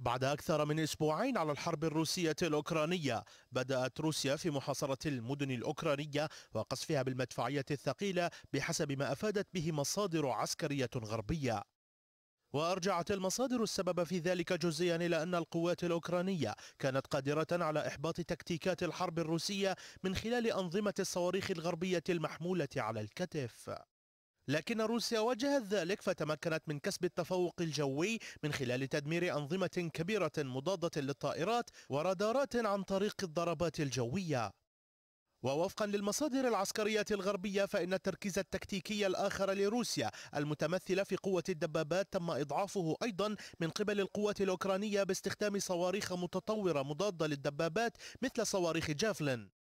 بعد أكثر من أسبوعين على الحرب الروسية الأوكرانية بدأت روسيا في محاصرة المدن الأوكرانية وقصفها بالمدفعية الثقيلة بحسب ما أفادت به مصادر عسكرية غربية وأرجعت المصادر السبب في ذلك جزئيا إلى أن القوات الأوكرانية كانت قادرة على إحباط تكتيكات الحرب الروسية من خلال أنظمة الصواريخ الغربية المحمولة على الكتف لكن روسيا واجهت ذلك فتمكنت من كسب التفوق الجوي من خلال تدمير أنظمة كبيرة مضادة للطائرات ورادارات عن طريق الضربات الجوية ووفقا للمصادر العسكرية الغربية فإن التركيز التكتيكي الآخر لروسيا المتمثل في قوة الدبابات تم إضعافه أيضا من قبل القوات الأوكرانية باستخدام صواريخ متطورة مضادة للدبابات مثل صواريخ جافلين